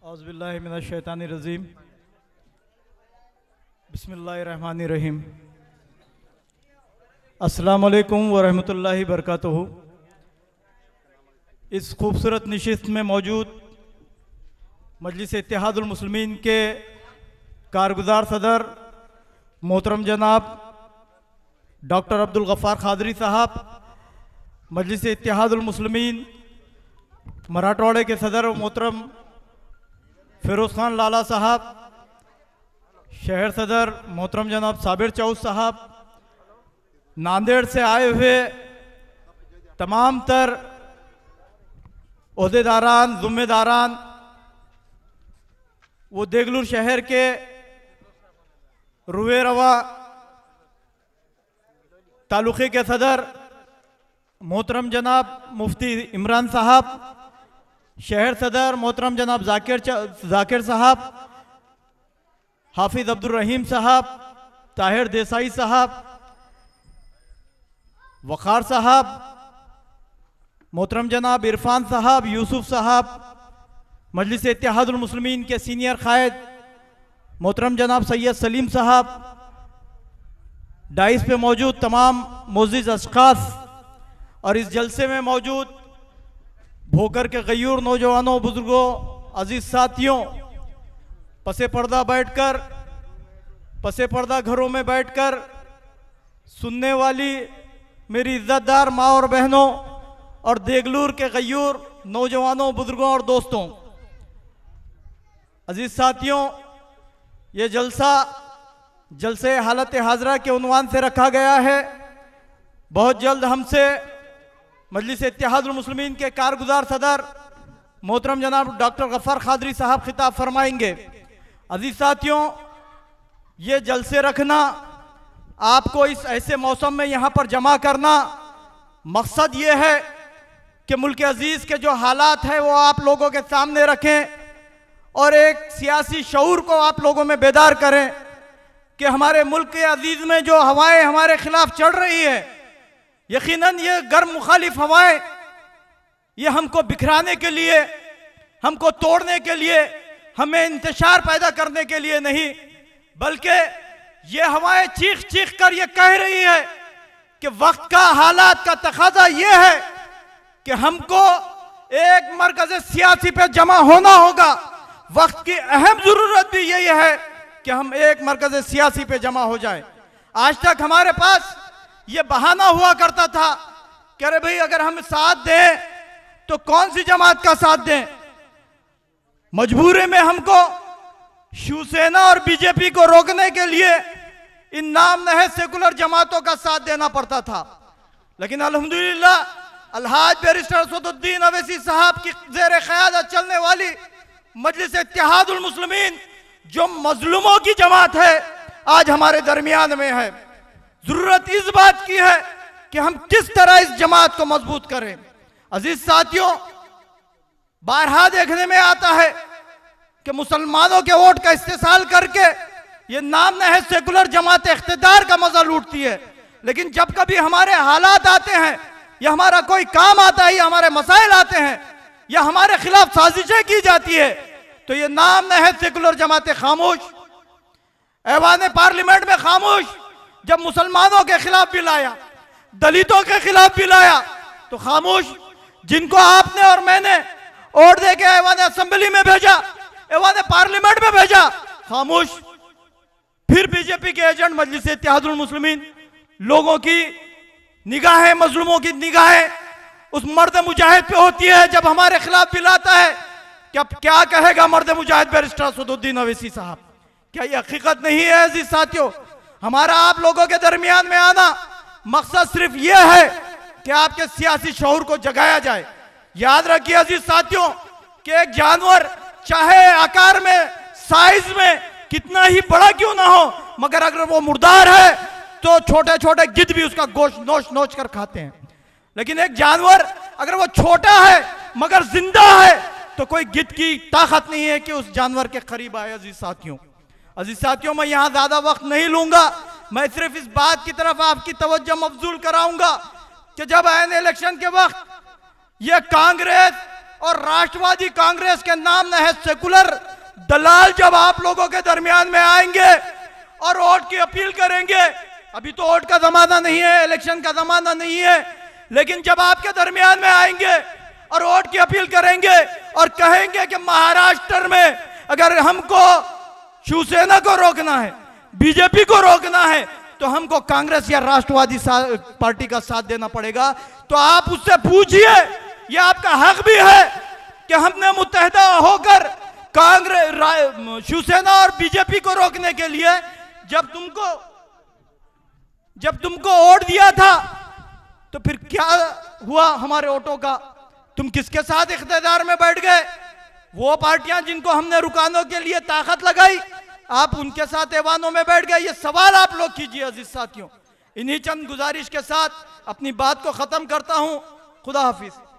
अज़बिल्लाशैतान रज़ीम बसमीम अल्लाम वरहमल वर्क इस खूबसूरत नशस्त में मौजूद मजलिस इतिहादमसलम के कारगुजार सदर मोहतरम जनाब डॉक्टर अब्दुल गफ़ार खादरी साहब मजलिस इतिहादलमसलम मराठवाड़े के सदर मोहतरम फिरोज़ खान लाला साहब शहर सदर मोहतरम जनाब साबिर चौद साहब नांदेड़ से आए हुए तमाम तर अहदेदारान जुम्मेदारान वो देगलूर शहर के रुवे रवा तालुक़े के सदर मोहतरम जनाब मुफ्ती इमरान साहब शहर सदर मोहतरम जनाब जाकिर जाकिर साहब हाफिज़ रहीम साहब ताहिर देसाई साहब वखार साहब मोहतरम जनाब इरफान साहब यूसुफ साहब मजलिस इतिहादमसलमिन के सीनियर कायद मोहतरम जनाब सैयद सलीम साहब डाइस पे मौजूद तमाम मोजिज़ अशखास और इस जलसे में मौजूद भोकर के गयूर नौजवानों बुजुर्गों अजीज साथियों पसे पर्दा बैठकर पसे पर्दा घरों में बैठकर सुनने वाली मेरी इज्जतदार माँ और बहनों और देगलूर के गयूर नौजवानों बुजुर्गों और दोस्तों अजीज साथियों ये जलसा जलसे हालत हाजरा के उनवान से रखा गया है बहुत जल्द हमसे मजलिस इतिहादमसलमिन के कारगुजार सदर मोहतरम जनाब डॉक्टर गफ्फार खादरी साहब खिताब फरमाएंगे अजीज साथियों ये जलसे रखना आपको इस ऐसे मौसम में यहाँ पर जमा करना मकसद ये है कि मुल्क अजीज़ के जो हालात हैं वो आप लोगों के सामने रखें और एक सियासी शूर को आप लोगों में बेदार करें कि हमारे मुल्क अजीज़ में जो हवाएं हमारे खिलाफ चढ़ रही हैं यकीनन ये गर्म मुखालिफ हवाएं ये हमको बिखराने के लिए हमको तोड़ने के लिए हमें इंतजार पैदा करने के लिए नहीं बल्कि ये हवाएं चीख चीख कर ये कह रही है कि वक्त का हालात का तकाजा ये है कि हमको एक मरकज सियासी पे जमा होना होगा वक्त की अहम ज़रूरत भी यही है कि हम एक मरकज सियासी पे जमा हो जाए आज तक हमारे पास ये बहाना हुआ करता था कह अरे भाई अगर हम साथ दें तो कौन सी जमात का साथ दें मजबूरी में हमको शिवसेना और बीजेपी को रोकने के लिए इन नाम नहे सेकुलर जमातों का साथ देना पड़ता था लेकिन अल्हम्दुलिल्लाह अलहाज बैरिस्टर असदुद्दीन अवैसी साहब की जेर क़्यादत चलने वाली मजलिस इतिहादुलमसलमिन जो मजलूमों की जमात है आज हमारे दरमियान में है जरूरत इस बात की है कि हम किस तरह इस जमात को मजबूत करें अजीज साथियों बारहा देखने में आता है कि मुसलमानों के वोट का इस्तेसाल करके ये नाम नहज सेकुलर जमात इकतेदार का मजा लूटती है लेकिन जब कभी हमारे हालात आते हैं या हमारा कोई काम आता है या हमारे मसाइल आते हैं या हमारे खिलाफ साजिशें की जाती है तो ये नाम नहज सेकुलर जमात खामोश एवान पार्लियामेंट में खामोश जब मुसलमानों के खिलाफ भी लाया दलितों के खिलाफ भी लाया तो खामोश जिनको आपने और मैंने और दे के एवान में भेजा एवान पार्लियामेंट में भेजा खामोश फिर बीजेपी के एजेंट मजलिस इतिहादुल मुस्लिमीन लोगों की निगाहें मजलूमों की निगाहें उस मर्द मुजाहिद पे होती है जब हमारे खिलाफ भी लाता है क्या क्या कहेगा मर्द मुजाहिद बैरिस्टर सदुद्दीन अवेसी साहब क्या ये हकीकत नहीं है अजीज साथियों हमारा आप लोगों के दरमियान में आना मकसद सिर्फ ये है कि आपके सियासी शौर को जगाया जाए याद रखिए अजीज साथियों कि एक जानवर चाहे आकार में साइज में कितना ही बड़ा क्यों ना हो मगर अगर वो मुर्दार है तो छोटे छोटे गिद्ध भी उसका गोश नोच नोच कर खाते हैं लेकिन एक जानवर अगर वो छोटा है मगर जिंदा है तो कोई गिद्ध की ताकत नहीं है कि उस जानवर के करीब आए अजीज साथियों अजीज साथियों मैं यहाँ ज़्यादा वक्त नहीं लूंगा मैं सिर्फ इस बात की तरफ आपकी तवज्जो मबजूल कराऊंगा कि जब आन इलेक्शन के वक्त ये कांग्रेस और राष्ट्रवादी कांग्रेस के नाम नहज सेकुलर दलाल जब आप लोगों के दरमियान में आएंगे और वोट की अपील करेंगे अभी तो वोट का जमाना नहीं है इलेक्शन का जमाना नहीं है लेकिन जब आपके दरमियान में आएंगे और वोट की अपील करेंगे और कहेंगे कि महाराष्ट्र में अगर हमको शिवसेना को रोकना है बीजेपी को रोकना है तो हमको कांग्रेस या राष्ट्रवादी पार्टी का साथ देना पड़ेगा तो आप उससे पूछिए ये आपका हक भी है कि हमने मुतहदा होकर कांग्रेस शिवसेना और बीजेपी को रोकने के लिए जब तुमको जब तुमको वोट दिया था तो फिर क्या हुआ हमारे वोटों का तुम किसके साथ इकतेदार में बैठ गए वो पार्टियां जिनको हमने रुकानों के लिए ताकत लगाई आप उनके साथ ऐवानों में बैठ गए ये सवाल आप लोग कीजिए अजीज साथियों इन्हीं चंद गुजारिश के साथ अपनी बात को ख़त्म करता हूं खुदा हाफिज़